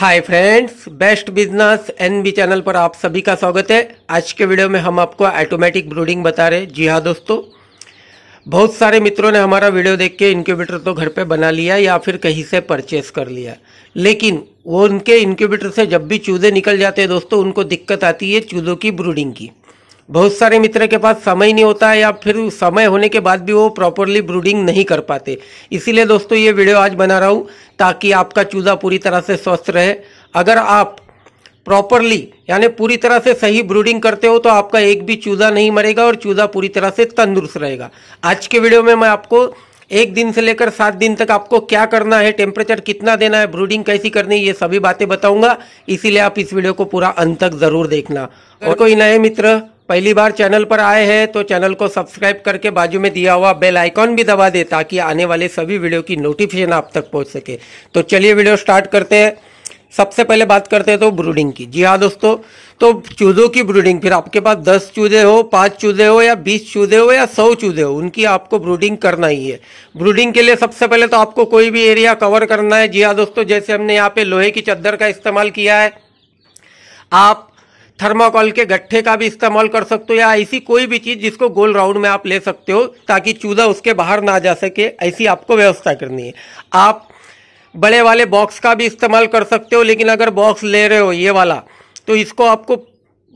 हाय friends best business NB channel पर आप सभी का स्वागत है आज के वीडियो में हम आपको ऑटोमेटिक ब्रूडिंग बता रहे हैं जी हाँ दोस्तों बहुत सारे मित्रों ने हमारा वीडियो देख के इनक्यूबेटर तो घर पे बना लिया या फिर कहीं से परचेस कर लिया लेकिन वो उनके इनक्यूबेटर से जब भी चूजे निकल जाते हैं दोस्तों उनको दिक्कत आती है चूजों की ब्रूडिंग की बहुत सारे मित्र के पास समय नहीं होता है या फिर समय होने के बाद भी वो प्रॉपरली ब्रूडिंग नहीं कर पाते इसीलिए दोस्तों ये वीडियो आज बना रहा हूँ ताकि आपका चूजा पूरी तरह से स्वस्थ रहे अगर आप प्रॉपरली यानी पूरी तरह से सही ब्रूडिंग करते हो तो आपका एक भी चूजा नहीं मरेगा और चूजा पूरी तरह से तंदुरुस्त रहेगा आज के वीडियो में मैं आपको एक दिन से लेकर सात दिन तक आपको क्या करना है टेम्परेचर कितना देना है ब्रूडिंग कैसी करनी है ये सभी बातें बताऊंगा इसीलिए आप इस वीडियो को पूरा अंत तक जरूर देखना और कोई नए मित्र पहली बार चैनल पर आए हैं तो चैनल को सब्सक्राइब करके बाजू में दिया हुआ बेल आइकॉन भी दबा दे ताकि आने वाले सभी वीडियो की नोटिफिकेशन आप तक पहुंच सके तो चलिए वीडियो स्टार्ट करते हैं सबसे पहले बात करते हैं तो ब्रूडिंग की जी हाँ दोस्तों तो चूजों की ब्रूडिंग फिर आपके पास दस चूजे हो पाँच चूजे हो या बीस चूजे हो या सौ चूजे हो उनकी आपको ब्रूडिंग करना ही है ब्रूडिंग के लिए सबसे पहले तो आपको कोई भी एरिया कवर करना है जी हाँ दोस्तों जैसे हमने यहाँ पे लोहे की चद्दर का इस्तेमाल किया है आप थर्माकोल के गट्ठे का भी इस्तेमाल कर सकते हो या ऐसी कोई भी चीज जिसको गोल राउंड में आप ले सकते हो ताकि चूजा उसके बाहर ना जा सके ऐसी आपको व्यवस्था करनी है आप बड़े वाले बॉक्स का भी इस्तेमाल कर सकते हो लेकिन अगर बॉक्स ले रहे हो ये वाला तो इसको आपको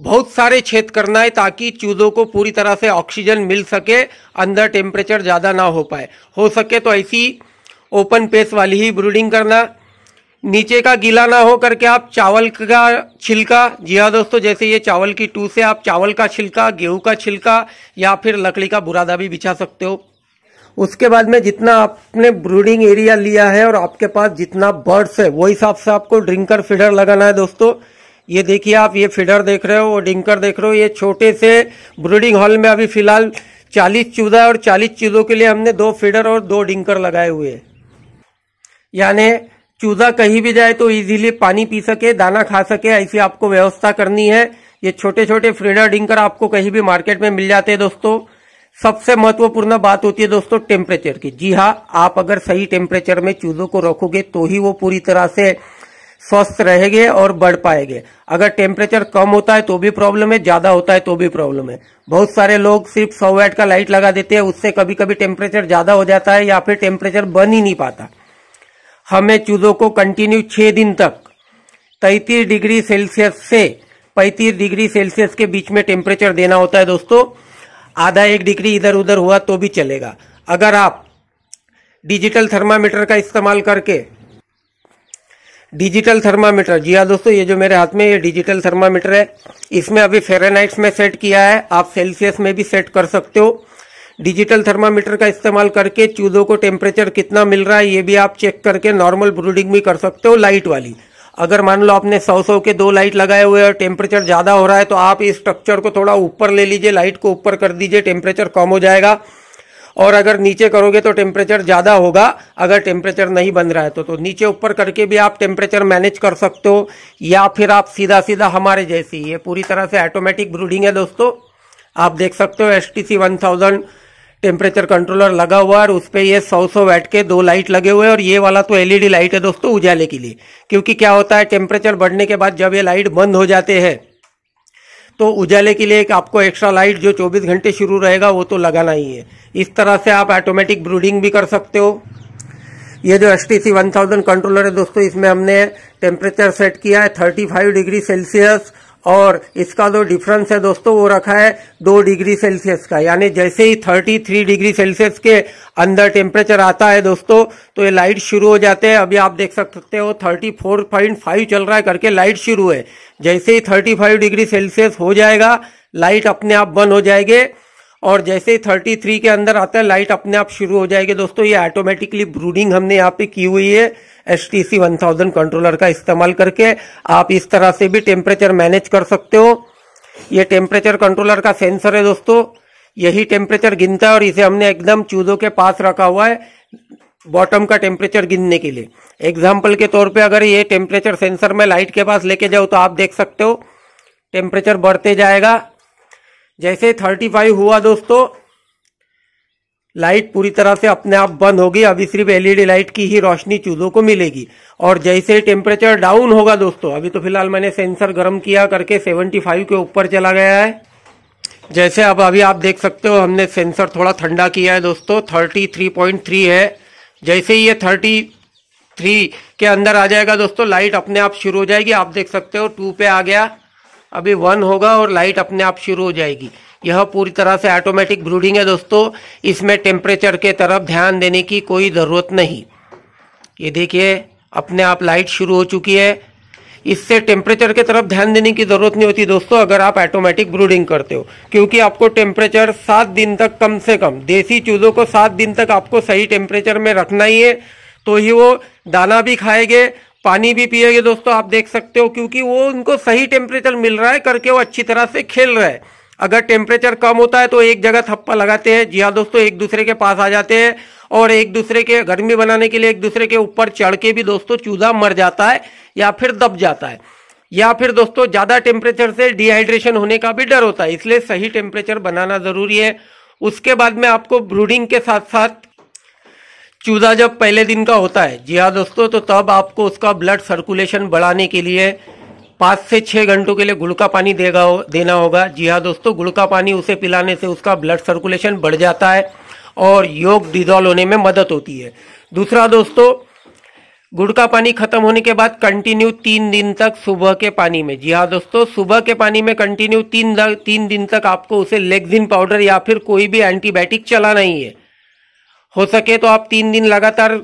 बहुत सारे छेद करना है ताकि चूजों को पूरी तरह से ऑक्सीजन मिल सके अंदर टेम्परेचर ज़्यादा ना हो पाए हो सके तो ऐसी ओपन पेस वाली ही ब्रूडिंग करना नीचे का गीला ना हो करके आप चावल का छिलका जी हाँ दोस्तों जैसे ये चावल की टू से आप चावल का छिलका गेहूं का छिलका या फिर लकड़ी का बुरादा भी बिछा सकते हो उसके बाद में जितना आपने ब्रूडिंग एरिया लिया है और आपके पास जितना बर्ड्स है वो हिसाब से आपको ड्रिंकर फीडर लगाना है दोस्तों ये देखिए आप ये फीडर देख रहे हो वो ड्रिंकर देख रहे हो ये छोटे से ब्रूडिंग हॉल में अभी फिलहाल चालीस चूजा और चालीस चूजों के लिए हमने दो फीडर और दो डिंकर लगाए हुए हैं यानी चूजा कहीं भी जाए तो इजीली पानी पी सके दाना खा सके ऐसी आपको व्यवस्था करनी है ये छोटे छोटे फ्रीडर डिंकर आपको कहीं भी मार्केट में मिल जाते हैं दोस्तों सबसे महत्वपूर्ण बात होती है दोस्तों टेम्परेचर की जी हाँ आप अगर सही टेम्परेचर में चूजों को रखोगे तो ही वो पूरी तरह से स्वस्थ रहेंगे और बढ़ पाएंगे अगर टेम्परेचर कम होता है तो भी प्रॉब्लम है ज्यादा होता है तो भी प्रॉब्लम है बहुत सारे लोग सिर्फ सौ वैट का लाइट लगा देते हैं उससे कभी कभी टेम्परेचर ज्यादा हो जाता है या फिर टेम्परेचर बन ही नहीं पाता हमें चूज़ों को कंटिन्यू छः दिन तक तैतीस डिग्री सेल्सियस से पैंतीस डिग्री सेल्सियस के बीच में टेम्परेचर देना होता है दोस्तों आधा एक डिग्री इधर उधर हुआ तो भी चलेगा अगर आप डिजिटल थर्मामीटर का इस्तेमाल करके डिजिटल थर्मामीटर जी हाँ दोस्तों ये जो मेरे हाथ में ये डिजिटल थर्मामीटर है इसमें अभी फेरेनाइट्स में सेट किया है आप सेल्सियस में भी सेट कर सकते हो डिजिटल थर्मामीटर का इस्तेमाल करके चूजों को टेम्परेचर कितना मिल रहा है ये भी आप चेक करके नॉर्मल ब्रूडिंग भी कर सकते हो लाइट वाली अगर मान लो आपने सौ सौ के दो लाइट लगाए हुए और टेम्परेचर ज़्यादा हो रहा है तो आप इस स्ट्रक्चर को थोड़ा ऊपर ले लीजिए लाइट को ऊपर कर दीजिए टेम्परेचर कम हो जाएगा और अगर नीचे करोगे तो टेम्परेचर ज़्यादा होगा अगर टेम्परेचर नहीं बन रहा है तो तो नीचे ऊपर करके भी आप टेम्परेचर मैनेज कर सकते हो या फिर आप सीधा सीधा हमारे जैसी ये पूरी तरह से ऑटोमेटिक ब्रूडिंग है दोस्तों आप देख सकते हो S T C one thousand temperature controller लगा हुआ और उस पर ये सौ सौ वैट के दो लाइट लगे हुए और ये वाला तो एलईडी लाइट है दोस्तों उजाले के लिए क्योंकि क्या होता है टेम्परेचर बढ़ने के बाद जब ये लाइट बंद हो जाते हैं तो उजाले के लिए एक आपको एक्स्ट्रा लाइट जो 24 घंटे शुरू रहेगा वो तो लगाना ही है इस तरह से आप ऑटोमेटिक ब्रूडिंग भी कर सकते हो ये जो S T C one thousand controller है दोस्तों इसमें हमने टेम्परेचर सेट किया है थर्टी फाइव डिग्री सेल्सियस और इसका जो डिफरेंस है दोस्तों वो रखा है दो डिग्री सेल्सियस का यानी जैसे ही थर्टी थ्री डिग्री सेल्सियस के अंदर टेम्परेचर आता है दोस्तों तो ये लाइट शुरू हो जाते हैं अभी आप देख सकते हो थर्टी फोर पॉइंट फाइव चल रहा है करके लाइट शुरू है जैसे ही थर्टी फाइव डिग्री सेल्सियस हो जाएगा लाइट अपने आप बंद हो जाएगी और जैसे थर्टी थ्री के अंदर आता है लाइट अपने आप शुरू हो जाएगी दोस्तों ये ऑटोमेटिकली ब्रूडिंग हमने यहाँ पे की हुई है S T C one thousand controller का इस्तेमाल करके आप इस तरह से भी टेम्परेचर मैनेज कर सकते हो ये टेम्परेचर कंट्रोलर का सेंसर है दोस्तों यही टेम्परेचर गिनता है और इसे हमने एकदम चूजों के पास रखा हुआ है बॉटम का टेम्परेचर गिनने के लिए एग्जाम्पल के तौर पर अगर ये टेम्परेचर सेंसर में लाइट के पास लेके जाओ तो आप देख सकते हो टेम्परेचर बढ़ते जाएगा जैसे थर्टी फाइव हुआ दोस्तों लाइट पूरी तरह से अपने आप बंद होगी अभी सिर्फ एलईडी लाइट की ही रोशनी चूजों को मिलेगी और जैसे टेम्परेचर डाउन होगा दोस्तों अभी तो फिलहाल मैंने सेंसर गर्म किया करके 75 के ऊपर चला गया है जैसे अब अभी आप देख सकते हो हमने सेंसर थोड़ा ठंडा किया है दोस्तों 33.3 है जैसे ही ये 33 के अंदर आ जाएगा दोस्तों लाइट अपने आप शुरू हो जाएगी आप देख सकते हो टू पे आ गया अभी वन होगा और लाइट अपने आप शुरू हो जाएगी यह पूरी तरह से ऑटोमेटिक ब्रूडिंग है दोस्तों इसमें टेम्परेचर के तरफ ध्यान देने की कोई ज़रूरत नहीं ये देखिए अपने आप लाइट शुरू हो चुकी है इससे टेम्परेचर के तरफ ध्यान देने की ज़रूरत नहीं होती दोस्तों अगर आप ऑटोमेटिक ब्रूडिंग करते हो क्योंकि आपको टेम्परेचर सात दिन तक कम से कम देसी चूज़ों को सात दिन तक आपको सही टेम्परेचर में रखना ही है तो ही वो दाना भी खाएंगे पानी भी पिएगा दोस्तों आप देख सकते हो क्योंकि वो उनको सही टेम्परेचर मिल रहा है करके वो अच्छी तरह से खेल रहे हैं अगर टेम्परेचर कम होता है तो एक जगह थप्पा लगाते हैं जी हाँ दोस्तों एक दूसरे के पास आ जाते हैं और एक दूसरे के गर्मी बनाने के लिए एक दूसरे के ऊपर चढ़ के भी दोस्तों चूजा मर जाता है या फिर दब जाता है या फिर दोस्तों ज़्यादा टेम्परेचर से डिहाइड्रेशन होने का भी डर होता है इसलिए सही टेम्परेचर बनाना ज़रूरी है उसके बाद में आपको ब्रूडिंग के साथ साथ चूज़ा जब पहले दिन का होता है जी हाँ दोस्तों तो तब आपको उसका ब्लड सर्कुलेशन बढ़ाने के लिए पाँच से छः घंटों के लिए गुड़ का पानी देगा हो, देना होगा जी हाँ दोस्तों गुड़ का पानी उसे पिलाने से उसका ब्लड सर्कुलेशन बढ़ जाता है और योग डिजॉल्व होने में मदद होती है दूसरा दोस्तों गुड़ का पानी खत्म होने के बाद कंटिन्यू तीन दिन तक सुबह के पानी में जी हाँ दोस्तों सुबह के पानी में कंटिन्यू तीन तीन दिन तक आपको उसे लेग्जिन पाउडर या फिर कोई भी एंटीबायोटिक चलाना ही है हो सके तो आप तीन दिन लगातार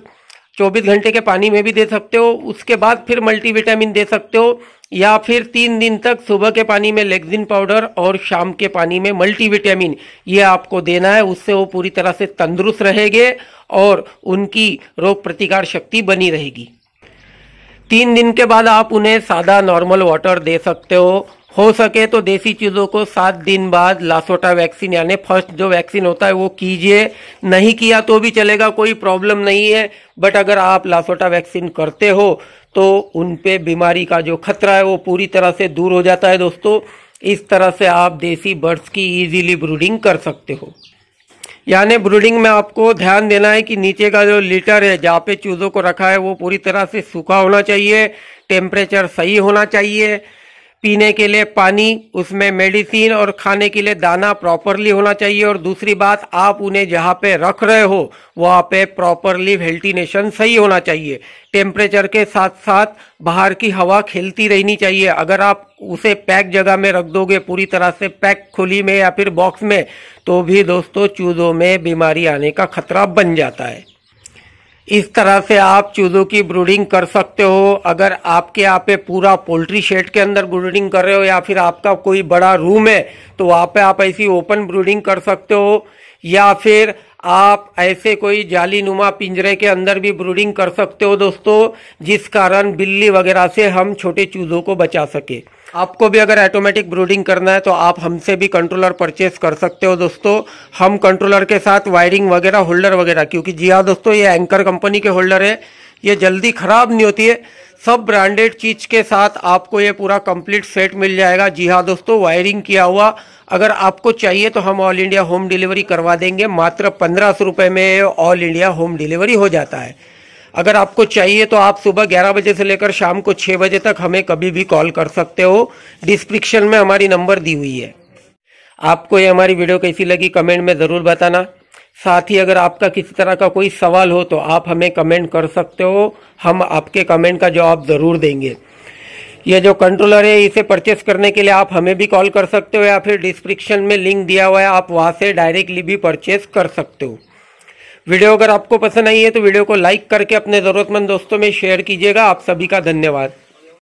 24 घंटे के पानी में भी दे सकते हो उसके बाद फिर मल्टीविटामिन दे सकते हो या फिर तीन दिन तक सुबह के पानी में लेगजिन पाउडर और शाम के पानी में मल्टीविटामिन ये आपको देना है उससे वो पूरी तरह से तंदुरुस्त रहेंगे और उनकी रोग प्रतिकार शक्ति बनी रहेगी तीन दिन के बाद आप उन्हें सादा नॉर्मल वाटर दे सकते हो हो सके तो देसी चीज़ों को सात दिन बाद लासोटा वैक्सीन यानी फर्स्ट जो वैक्सीन होता है वो कीजिए नहीं किया तो भी चलेगा कोई प्रॉब्लम नहीं है बट अगर आप लासोटा वैक्सीन करते हो तो उन पे बीमारी का जो खतरा है वो पूरी तरह से दूर हो जाता है दोस्तों इस तरह से आप देसी बर्ड्स की इजीली ब्रूडिंग कर सकते हो यानी ब्रूडिंग में आपको ध्यान देना है कि नीचे का जो लीटर है जहाँ पे चूज़ों को रखा है वो पूरी तरह से सूखा होना चाहिए टेम्परेचर सही होना चाहिए पीने के लिए पानी उसमें मेडिसिन और खाने के लिए दाना प्रॉपरली होना चाहिए और दूसरी बात आप उन्हें जहाँ पे रख रहे हो वहाँ पे प्रॉपरली वेल्टिनेशन सही होना चाहिए टेम्परेचर के साथ साथ बाहर की हवा खेलती रहनी चाहिए अगर आप उसे पैक जगह में रख दोगे पूरी तरह से पैक खुली में या फिर बॉक्स में तो भी दोस्तों चूजों में बीमारी आने का खतरा बन जाता है इस तरह से आप चूजों की ब्रूडिंग कर सकते हो अगर आपके यहाँ पे पूरा पोल्ट्री शेड के अंदर ब्रूडिंग कर रहे हो या फिर आपका कोई बड़ा रूम है तो वहाँ पे आप ऐसी ओपन ब्रूडिंग कर सकते हो या फिर आप ऐसे कोई जाली नुमा पिंजरे के अंदर भी ब्रूडिंग कर सकते हो दोस्तों जिस कारण बिल्ली वगैरह से हम छोटे चूजों को बचा सके आपको भी अगर ऑटोमेटिक ब्रूडिंग करना है तो आप हमसे भी कंट्रोलर परचेस कर सकते हो दोस्तों हम कंट्रोलर के साथ वायरिंग वगैरह होल्डर वगैरह क्योंकि जी हाँ दोस्तों ये एंकर कंपनी के होल्डर है ये जल्दी ख़राब नहीं होती है सब ब्रांडेड चीज़ के साथ आपको ये पूरा कंप्लीट सेट मिल जाएगा जी हाँ दोस्तों वायरिंग किया हुआ अगर आपको चाहिए तो हम ऑल इंडिया होम डिलीवरी करवा देंगे मात्र पंद्रह सौ रुपये में ऑल इंडिया होम डिलीवरी हो जाता है अगर आपको चाहिए तो आप सुबह 11 बजे से लेकर शाम को 6 बजे तक हमें कभी भी कॉल कर सकते हो डिस्क्रिप्शन में हमारी नंबर दी हुई है आपको ये हमारी वीडियो कैसी लगी कमेंट में ज़रूर बताना साथ ही अगर आपका किसी तरह का कोई सवाल हो तो आप हमें कमेंट कर सकते हो हम आपके कमेंट का जवाब ज़रूर देंगे यह जो कंट्रोलर है इसे परचेस करने के लिए आप हमें भी कॉल कर सकते हो या फिर डिस्क्रिप्शन में लिंक दिया हुआ है आप वहाँ से डायरेक्टली भी परचेस कर सकते हो वीडियो अगर आपको पसंद आई है तो वीडियो को लाइक करके अपने ज़रूरतमंद दोस्तों में शेयर कीजिएगा आप सभी का धन्यवाद